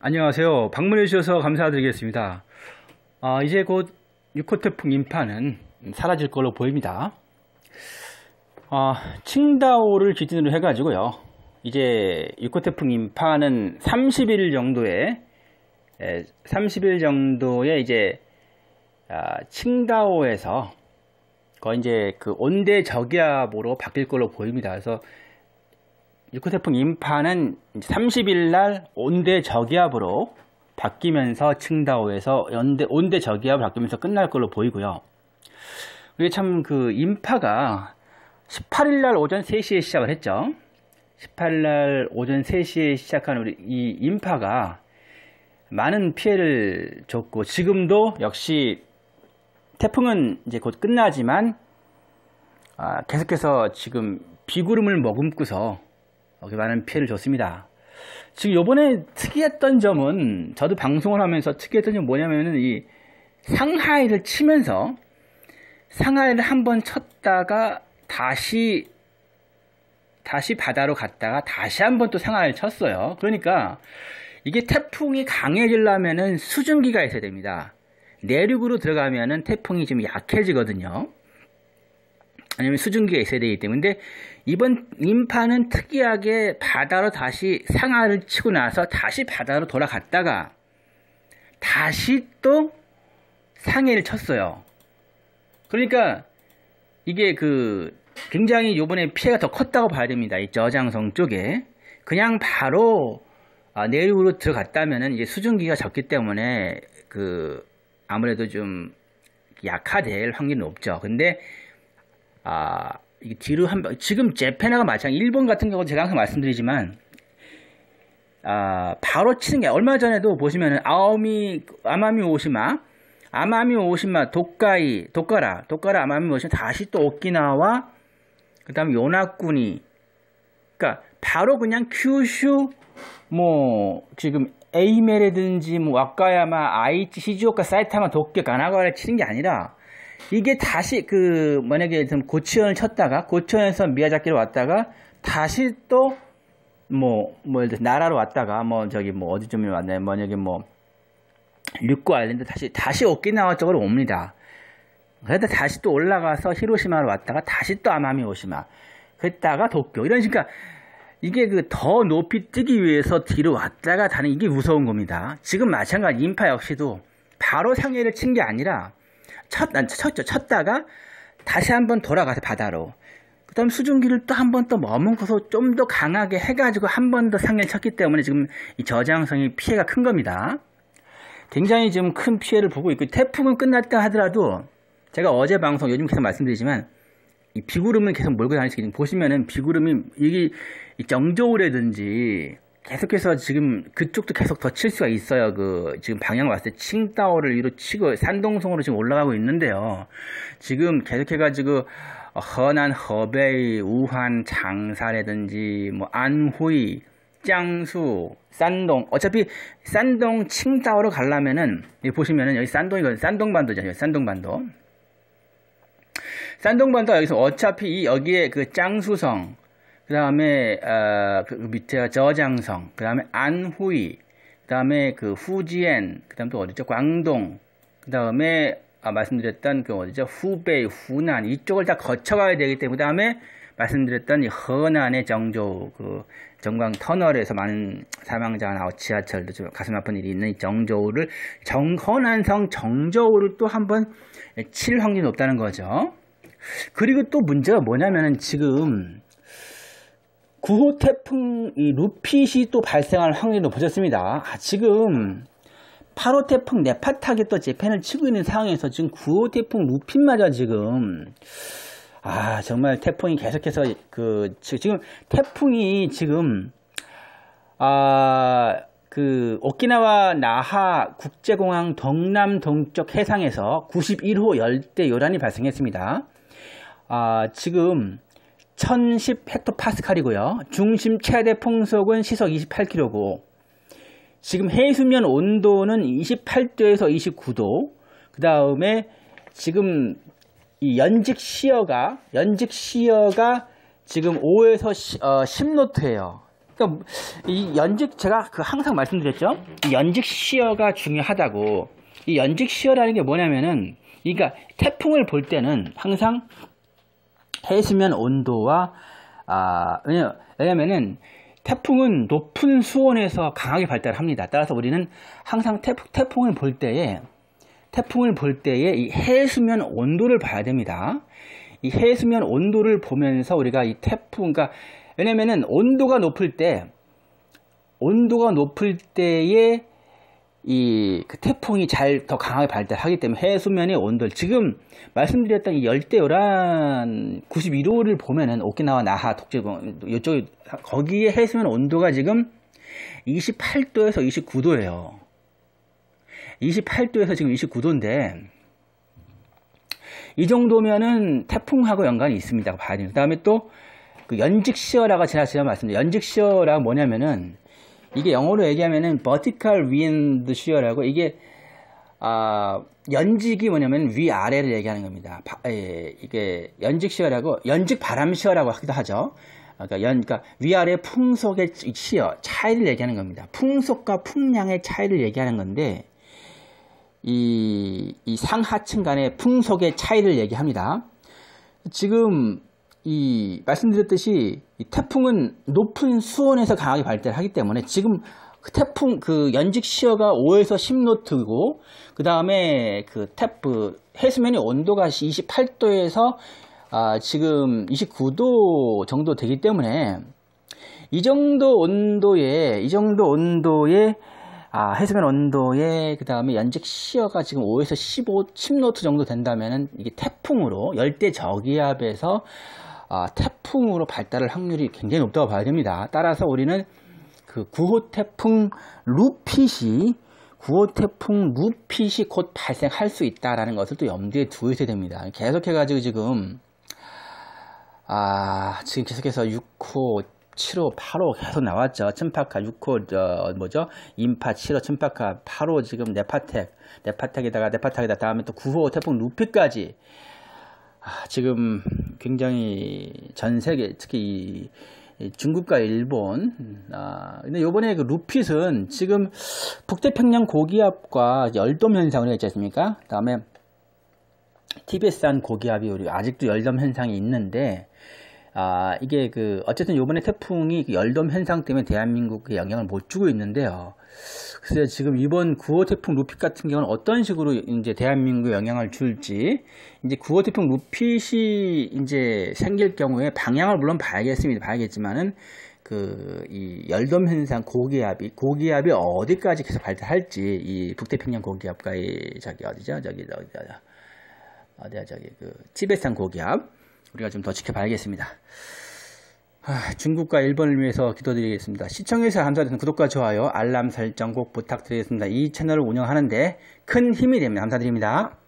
안녕하세요. 방문해 주셔서 감사드리겠습니다. 아, 이제 곧 6호 태풍 인파는 사라질 걸로 보입니다. 아, 칭다오를 기준으로 해가지고요. 이제 6호 태풍 인파는 30일 정도에 30일 예, 정도에 이제 아, 칭다오에서 거의 이제 그 온대 저기압으로 바뀔 걸로 보입니다. 그래서 육호 태풍 인파는 30일 날 온대 저기압으로 바뀌면서 칭다오에서 온대, 온대 저기압 바뀌면서 끝날 걸로 보이고요. 이게 참 그 인파가 18일 날 오전 3시에 시작을 했죠. 18일 날 오전 3시에 시작한 우리 이 인파가 많은 피해를 줬고 지금도 역시 태풍은 이제 곧 끝나지만 아, 계속해서 지금 비구름을 머금고서 많은 피해를 줬습니다. 지금 요번에 특이했던 점은 저도 방송을 하면서 특이했던 점이 뭐냐면은 이 상하이를 치면서 상하이를 한번 쳤다가 다시 다시 바다로 갔다가 다시 한 번 또 상하이를 쳤어요. 그러니까 이게 태풍이 강해지려면은 수증기가 있어야 됩니다. 내륙으로 들어가면은 태풍이 좀 약해지거든요. 아니면 수증기가 있어야 되기 때문에 이번 인파는 특이하게 바다로 다시 상하를 치고 나서 다시 바다로 돌아갔다가 다시 또 상해를 쳤어요. 그러니까 이게 그 굉장히 요번에 피해가 더 컸다고 봐야 됩니다. 이 저장성 쪽에 그냥 바로 아, 내륙으로 들어갔다면은 이제 수증기가 적기 때문에 그 아무래도 좀 약화될 확률이 높죠. 근데 아 뒤로 한 지금 제페나가 마찬가지 일본 같은 경우 제가 항상 말씀드리지만 아 바로 치는 게 얼마 전에도 보시면은 아오미 아마미 오시마 아마미 오시마 도카이 도카라 도카라 아마미 오시마 다시 또 오키나와 그다음 요나쿠니 그러니까 바로 그냥 큐슈 뭐 지금 에이메라든지 뭐 와카야마, 아이치, 시즈오카, 사이타마, 도쿄, 가나가와를 치는 게 아니라 이게 다시 그 만약에 좀고치원을 쳤다가 고치원에서 미야자키로 왔다가 다시 또 뭐뭐 뭐 예를 들어 나라로 왔다가 뭐 저기 뭐 어디쯤에 왔나요? 만약에 뭐 육구 아일랜드 다시 다시 오키나와 쪽으로 옵니다. 그래서 다시 또 올라가서 히로시마로 왔다가 다시 또 아마미 오시마. 그랬다가 도쿄 이런 식으로 러니까 이게 그 더 높이 뛰기 위해서 뒤로 왔다가 다는 이게 무서운 겁니다. 지금 마찬가지 인파 역시도 바로 상해를 친 게 아니라 쳤, 쳤죠. 쳤다가 다시 한번 돌아가서 바다로. 그 다음 수증기를 또 한번또 머문고서 좀 더 강하게 해가지고 한 번 더 상해를 쳤기 때문에 지금 이저장성이 피해가 큰 겁니다. 굉장히 지금 큰 피해를 보고 있고 태풍은 끝났다 하더라도 제가 어제 방송 요즘 계속 말씀드리지만 이 비구름을 계속 몰고 다니시기 보시면은 비구름이 여기 정저울에든지 계속해서 지금 그쪽도 계속 더 칠 수가 있어요. 그 지금 방향 왔을 때칭따오를 위로 치고 산동성으로 지금 올라가고 있는데요. 지금 계속해가지고 허난, 허베이, 우한, 장사라든지 뭐 안후이, 장수, 산동 어차피 산동 칭따오로 가려면은 보시면은 여기 산동이거든요. 산동반도잖아요. 산동반도. 산동반도가 여기서 어차피 이 여기에 그 짱수성, 어, 그 다음에 어, 그밑에 저장성, 그 다음에 안후이, 그 다음에 그 후지엔, 그 다음 또 어디죠? 광동, 그 다음에 아, 말씀드렸던 그 어디죠? 후베이, 후난 이쪽을 다 거쳐가야 되기 때문에 그다음에 말씀드렸던 이 허난의 정조 그 정광 터널에서 많은 사망자가 나오고 지하철도 좀 가슴 아픈 일이 있는 이 정조우를 정허난성 정조우를 또 한번 칠 확률이 높다는 거죠. 그리고 또 문제가 뭐냐면은 지금 9호 태풍 이 루핏이 또 발생할 확률이 높아졌습니다. 아, 지금 8호 태풍 네파타게 또 재팬을 치고 있는 상황에서 지금 9호 태풍 루핏마저 지금 아 정말 태풍이 계속해서 그 지금 태풍이 지금 아그 오키나와 나하 국제공항 동남 동쪽 해상에서 91호 열대 요란이 발생했습니다. 아, 지금 1010헥토파스칼이고요. 중심 최대 풍속은 시속 28km고 지금 해수면 온도는 28도에서 29도. 그 다음에 지금 이 연직 시어가 연직 시어가 지금 5에서 10, 어, 노트예요 그러니까 이 연직 제가 그 항상 말씀드렸죠. 연직 시어가 중요하다고. 이 연직 시어라는 게 뭐냐면은 그러니까 태풍을 볼 때는 항상 해수면 온도와 아 왜냐 왜냐면은 태풍은 높은 수온에서 강하게 발달합니다. 따라서 우리는 항상 태풍, 태풍을 볼 때에 태풍을 볼 때에 이 해수면 온도를 봐야 됩니다. 이 해수면 온도를 보면서 우리가 이 태풍, 그러니까 왜냐면은 온도가 높을 때 온도가 높을 때에 이그 태풍이 잘 더 강하게 발달하기 때문에 해수면의 온도 를 지금 말씀드렸던 이 열대 요란 92도를 보면은 오키나와 나하 독재봉 이쪽 거기에 해수면 온도가 지금 28도에서 29도예요. 28도에서 지금 29도인데 이 정도면은 태풍하고 연관이 있습니다. 봐야 됩니다. 그 다음에 또그 연직 시어라가 지나치가 말씀드린 연직 시어라 뭐냐면은 이게 영어로 얘기하면은 vertical wind shear라고 이게 아 연직이 뭐냐면 위 아래를 얘기하는 겁니다. 바, 예, 이게 연직 시어라고 연직 바람 시어라고 하기도 하죠. 그러니까 연 그러니까 위아래 풍속의 시어 차이를 얘기하는 겁니다. 풍속과 풍량의 차이를 얘기하는 건데 이, 이 상하층 간의 풍속의 차이를 얘기합니다. 지금 이 말씀드렸듯이 이 태풍은 높은 수온에서 강하게 발달하기 때문에 지금 그 태풍 그 연직 시어가 5에서 10노트고 그 다음에 그 태프 그 해수면의 온도가 28도에서 아 지금 29도 정도 되기 때문에 이 정도 온도에 이 정도 온도에 아 해수면 온도에 그 다음에 연직 시어가 지금 5에서 15 10노트 정도 된다면은 이게 태풍으로 열대 저기압에서 아, 태풍으로 발달할 확률이 굉장히 높다고 봐야 됩니다. 따라서 우리는 그 9호 태풍 루핏이 9호 태풍 루핏이 곧 발생할 수 있다라는 것을 또 염두에 두셔야 됩니다. 계속해가지고 지금 아 지금 계속해서 6호 7호, 8호 계속 나왔죠. 침파카 6호 저 뭐죠? 인파 7호, 침파카 8호 지금 네파텍, 네파텍에다가 네파텍에다 다음에 또 9호 태풍 루피까지 아, 지금 굉장히 전 세계 특히 이, 중국과 일본 아, 근데 요번에 그 루핏은 지금 북태평양 고기압과 열돔 현상으로 했지 않습니까? 그다음에 티베트산 고기압이 우리 아직도 열돔 현상이 있는데 아, 이게 그 어쨌든 요번에 태풍이 그 열돔 현상 때문에 대한민국에 영향을 못 주고 있는데요. 글쎄 요 지금 이번 9호 태풍 루핏 같은 경우는 어떤 식으로 이제 대한민국에 영향을 줄지 이제 9호 태풍 루핏이 이제 생길 경우에 방향을 물론 봐야겠습니다. 봐야겠지만은 그 이 열돔 현상 고기압이 고기압이 어디까지 계속 발달할지 이 북태평양 고기압과의 저기 어디죠? 저기 저기 저기 어디야 저기 그티베산 고기압 우리가 좀 더 지켜봐야겠습니다. 하, 아, 중국과 일본을 위해서 기도드리겠습니다. 시청해주셔서 감사드립니다. 구독과 좋아요, 알람 설정 꼭 부탁드리겠습니다. 이 채널을 운영하는데 큰 힘이 됩니다. 감사드립니다.